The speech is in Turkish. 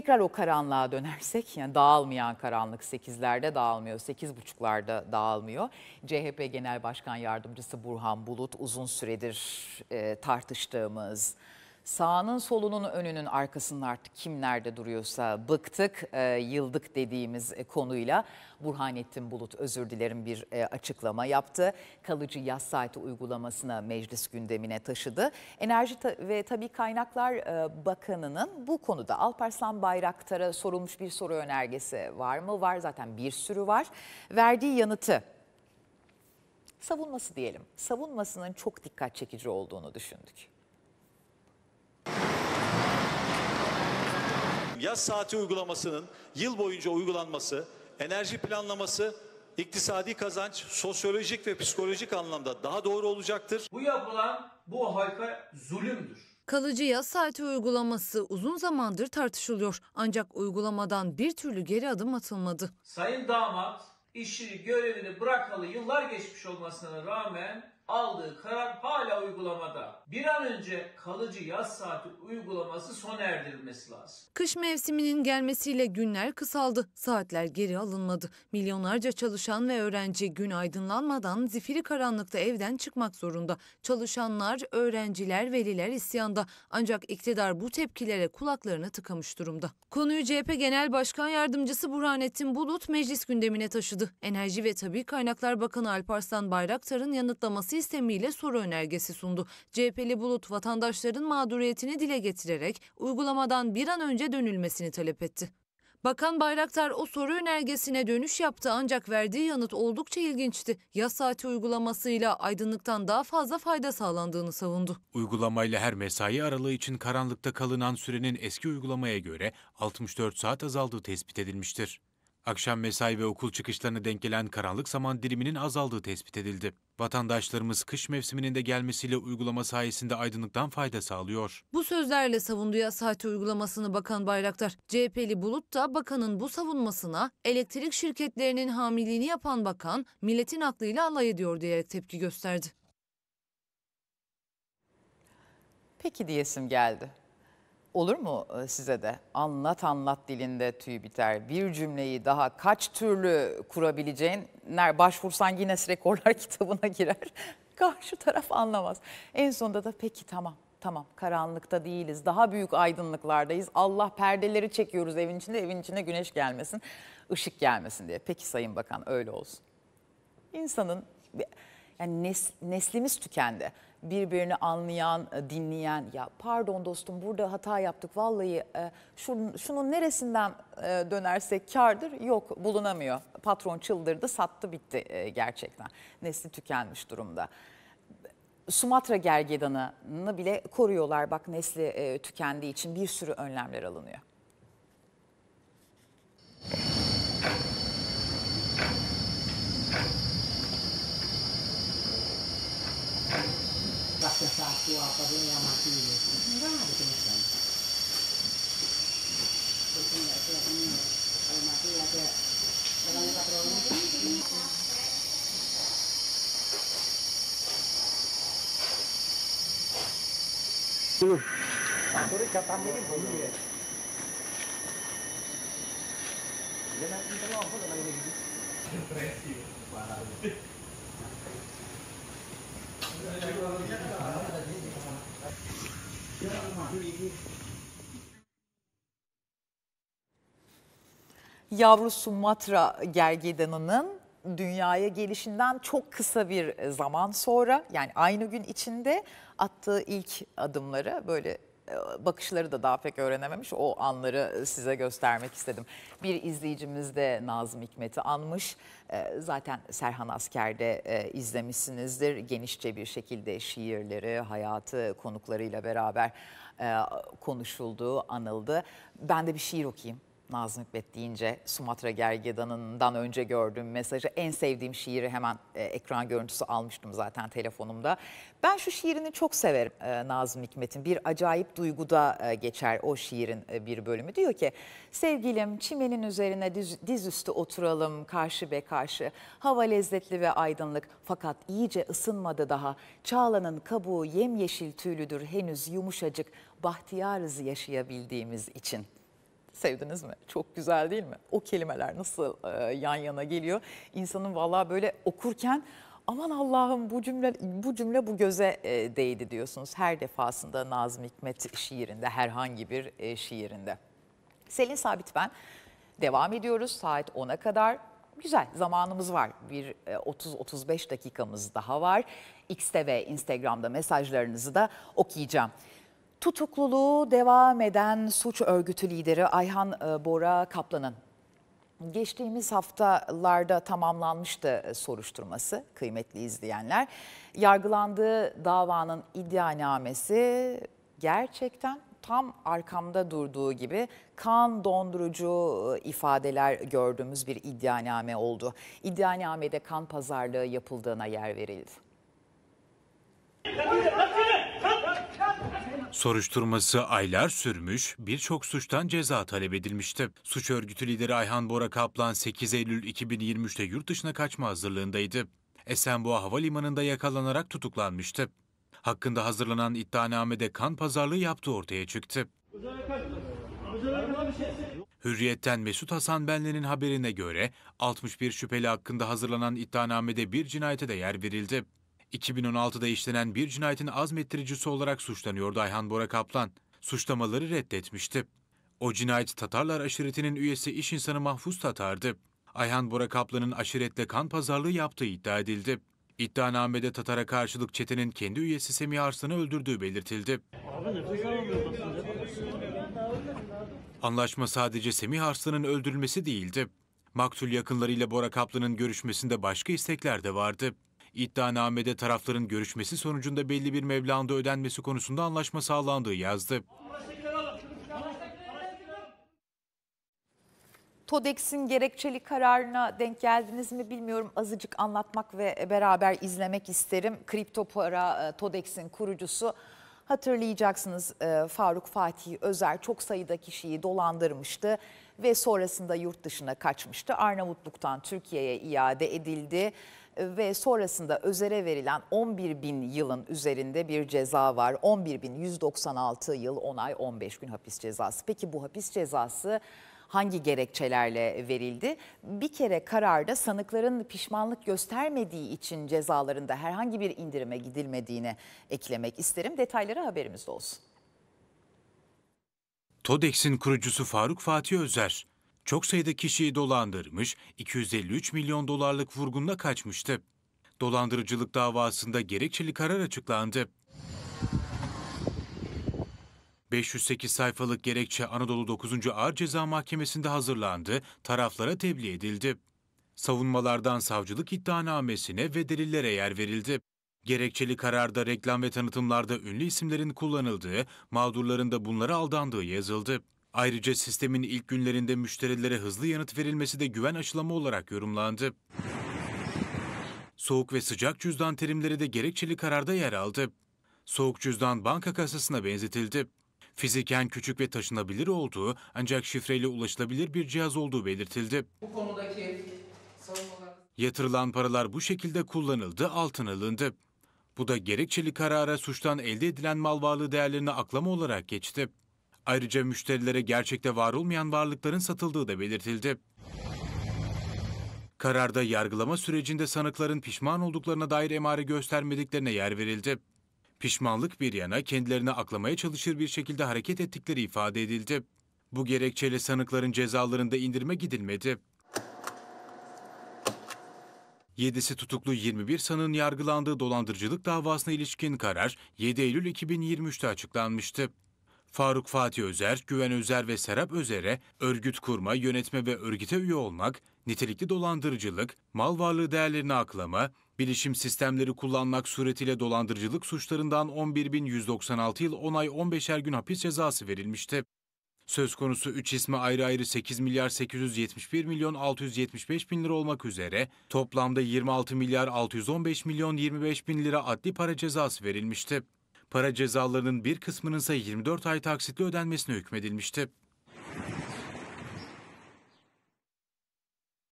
tekrar o karanlığa dönersek yani dağılmayan karanlık 8'lerde dağılmıyor, 8.5'larda dağılmıyor. CHP Genel Başkan Yardımcısı Burhan Bulut uzun süredir e, tartıştığımız sağının solunun önünün arkasının artık kim nerede duruyorsa bıktık, e, yıldık dediğimiz e, konuyla Burhanettin Bulut özür dilerim bir e, açıklama yaptı. Kalıcı yaz saati uygulamasına meclis gündemine taşıdı. Enerji ta ve Tabi Kaynaklar e, Bakanı'nın bu konuda Alparslan Bayraktar'a sorulmuş bir soru önergesi var mı? Var zaten bir sürü var. Verdiği yanıtı savunması diyelim. Savunmasının çok dikkat çekici olduğunu düşündük. Yaz saati uygulamasının yıl boyunca uygulanması, enerji planlaması, iktisadi kazanç, sosyolojik ve psikolojik anlamda daha doğru olacaktır. Bu yapılan bu halka zulümdür. Kalıcı yaz saati uygulaması uzun zamandır tartışılıyor. Ancak uygulamadan bir türlü geri adım atılmadı. Sayın damat işini görevini bırakalı yıllar geçmiş olmasına rağmen aldığı karar hala uygulamada bir an önce kalıcı yaz saati uygulaması sona erdirilmesi lazım. Kış mevsiminin gelmesiyle günler kısaldı, saatler geri alınmadı. Milyonlarca çalışan ve öğrenci gün aydınlanmadan zifiri karanlıkta evden çıkmak zorunda. Çalışanlar, öğrenciler, veliler isyanda. Ancak iktidar bu tepkilere kulaklarını tıkamış durumda. Konuyu CHP Genel Başkan Yardımcısı Burhanettin Bulut meclis gündemine taşıdı. Enerji ve Tabi Kaynaklar Bakanı Alparslan Bayraktar'ın yanıtlaması istemiyle soru önergesi sundu. CHP Şüpheli Bulut vatandaşların mağduriyetini dile getirerek uygulamadan bir an önce dönülmesini talep etti. Bakan Bayraktar o soru önergesine dönüş yaptı ancak verdiği yanıt oldukça ilginçti. Yaz saati uygulamasıyla aydınlıktan daha fazla fayda sağlandığını savundu. Uygulamayla her mesai aralığı için karanlıkta kalınan sürenin eski uygulamaya göre 64 saat azaldığı tespit edilmiştir. Akşam mesai ve okul çıkışlarını denk gelen karanlık zaman diliminin azaldığı tespit edildi. Vatandaşlarımız kış mevsiminin de gelmesiyle uygulama sayesinde aydınlıktan fayda sağlıyor. Bu sözlerle savundu yaz saati uygulamasını Bakan Bayraktar. CHP'li Bulut da bakanın bu savunmasına elektrik şirketlerinin hamiliğini yapan bakan milletin aklıyla alay ediyor diyerek tepki gösterdi. Peki diyesim geldi. Olur mu e, size de? Anlat anlat dilinde tüy biter. Bir cümleyi daha kaç türlü kurabileceğin, başvursan Guinness Rekorlar kitabına girer. Karşı taraf anlamaz. En sonunda da peki tamam tamam karanlıkta değiliz. Daha büyük aydınlıklardayız. Allah perdeleri çekiyoruz evin içinde. Evin içine güneş gelmesin, ışık gelmesin diye. Peki Sayın Bakan öyle olsun. İnsanın yani nes, neslimiz tükendi. Birbirini anlayan, e, dinleyen ya pardon dostum burada hata yaptık vallahi e, şunun, şunun neresinden e, dönersek kardır yok bulunamıyor. Patron çıldırdı sattı bitti e, gerçekten. Nesli tükenmiş durumda. Sumatra gergedanını bile koruyorlar bak nesli e, tükendiği için bir sürü önlemler alınıyor. bakso satu apa pun yang mati gitu. Enggak ada sama sekali. Itu enggak ada ini. Ya. Kalau mati ya ada orang patronnya ini. Dulu. Sore katam ini belum ya. Jangan kita ngobrol lagi. Depresi. Parah. Yavrusu Matra gergedanının dünyaya gelişinden çok kısa bir zaman sonra yani aynı gün içinde attığı ilk adımları böyle e, bakışları da daha pek öğrenememiş. O anları e, size göstermek istedim. Bir izleyicimiz de Nazım Hikmet'i anmış. E, zaten Serhan Asker'de izlemişsinizdir. Genişçe bir şekilde şiirleri, hayatı konuklarıyla beraber konuşuldu, anıldı. Ben de bir şiir okuyayım. Nazım Hikmet deyince Sumatra Gergedan'ından önce gördüğüm mesajı, en sevdiğim şiiri hemen e, ekran görüntüsü almıştım zaten telefonumda. Ben şu şiirini çok severim e, Nazım Hikmet'in. Bir acayip duyguda e, geçer o şiirin e, bir bölümü. Diyor ki, sevgilim çimenin üzerine diz, dizüstü oturalım karşı be karşı. Hava lezzetli ve aydınlık fakat iyice ısınmadı daha. Çağlanın kabuğu yemyeşil tüylüdür henüz yumuşacık bahtiyarız yaşayabildiğimiz için.'' Sevdiniz mi? Çok güzel değil mi? O kelimeler nasıl e, yan yana geliyor? İnsanın valla böyle okurken aman Allah'ım bu cümle bu cümle bu göze e, değdi diyorsunuz. Her defasında Nazım Hikmet şiirinde herhangi bir e, şiirinde. Selin Sabit ben. Devam ediyoruz saat 10'a kadar. Güzel zamanımız var. Bir 30-35 e, dakikamız daha var. X'te ve Instagram'da mesajlarınızı da okuyacağım. Tutukluluğu devam eden suç örgütü lideri Ayhan e, Bora Kaplan'ın geçtiğimiz haftalarda tamamlanmıştı soruşturması kıymetli izleyenler. Yargılandığı davanın iddianamesi gerçekten tam arkamda durduğu gibi kan dondurucu e, ifadeler gördüğümüz bir iddianame oldu. İddianamede kan pazarlığı yapıldığına yer verildi. Soruşturması aylar sürmüş, birçok suçtan ceza talep edilmişti. Suç örgütü lideri Ayhan Bora Kaplan 8 Eylül 2023'te yurt dışına kaçma hazırlığındaydı. Esenboğa Havalimanı'nda yakalanarak tutuklanmıştı. Hakkında hazırlanan iddianamede kan pazarlığı yaptığı ortaya çıktı. Hürriyet'ten Mesut Hasan Benli'nin haberine göre 61 şüpheli hakkında hazırlanan iddianamede bir cinayete de yer verildi. 2016'da işlenen bir cinayetin azmettiricisi olarak suçlanıyordu Ayhan Bora Kaplan. Suçlamaları reddetmişti. O cinayet Tatarlar aşiretinin üyesi iş insanı Mahfuz Tatar'dı. Ayhan Bora Kaplan'ın aşiretle kan pazarlığı yaptığı iddia edildi. İddianamede Tatar'a karşılık çetenin kendi üyesi Semih Arslan'ı öldürdüğü belirtildi. Anlaşma sadece Semih Arslan'ın öldürülmesi değildi. Maktul yakınlarıyla Bora Kaplan'ın görüşmesinde başka istekler de vardı. İddianamede tarafların görüşmesi sonucunda belli bir meblağında ödenmesi konusunda anlaşma sağlandığı yazdı. TODEX'in gerekçeli kararına denk geldiniz mi bilmiyorum. Azıcık anlatmak ve beraber izlemek isterim. Kripto para e, TODEX'in kurucusu hatırlayacaksınız e, Faruk Fatih Özer çok sayıda kişiyi dolandırmıştı ve sonrasında yurt dışına kaçmıştı. Arnavutluk'tan Türkiye'ye iade edildi ve sonrasında Özer'e verilen 11 bin yılın üzerinde bir ceza var. 11 bin 196 yıl 10 ay 15 gün hapis cezası. Peki bu hapis cezası hangi gerekçelerle verildi? Bir kere kararda sanıkların pişmanlık göstermediği için cezalarında herhangi bir indirime gidilmediğine eklemek isterim. Detayları haberimizde olsun. TODEX'in kurucusu Faruk Fatih Özer, çok sayıda kişiyi dolandırmış, 253 milyon dolarlık vurgunla kaçmıştı. Dolandırıcılık davasında gerekçeli karar açıklandı. 508 sayfalık gerekçe Anadolu 9. Ağır Ceza Mahkemesi'nde hazırlandı, taraflara tebliğ edildi. Savunmalardan savcılık iddianamesine ve delillere yer verildi. Gerekçeli kararda reklam ve tanıtımlarda ünlü isimlerin kullanıldığı, mağdurların da bunlara aldandığı yazıldı. Ayrıca sistemin ilk günlerinde müşterilere hızlı yanıt verilmesi de güven aşılama olarak yorumlandı. Soğuk ve sıcak cüzdan terimleri de gerekçeli kararda yer aldı. Soğuk cüzdan banka kasasına benzetildi. Fiziken küçük ve taşınabilir olduğu ancak şifreyle ulaşılabilir bir cihaz olduğu belirtildi. Bu konudaki savunmalar... Yatırılan paralar bu şekilde kullanıldı, altın alındı. Bu da gerekçeli karara suçtan elde edilen mal varlığı değerlerini aklama olarak geçti. Ayrıca müşterilere gerçekte var olmayan varlıkların satıldığı da belirtildi. Kararda yargılama sürecinde sanıkların pişman olduklarına dair emare göstermediklerine yer verildi. Pişmanlık bir yana kendilerini aklamaya çalışır bir şekilde hareket ettikleri ifade edildi. Bu gerekçeyle sanıkların cezalarında indirme gidilmedi. 7'si tutuklu 21 sanığın yargılandığı dolandırıcılık davasına ilişkin karar 7 Eylül 2023'te açıklanmıştı. Faruk Fatih Özer, Güven Özer ve Serap Özer'e örgüt kurma, yönetme ve örgüte üye olmak, nitelikli dolandırıcılık, mal varlığı değerlerini aklama, bilişim sistemleri kullanmak suretiyle dolandırıcılık suçlarından 11.196 yıl 10 ay 15'er gün hapis cezası verilmişti. Söz konusu 3 isme ayrı ayrı 8 milyar 871 milyon 675 bin lira olmak üzere toplamda 26 milyar 615 milyon 25 bin lira adli para cezası verilmişti. Para cezalarının bir kısmının ise 24 ay taksitli ödenmesine hükmedilmişti.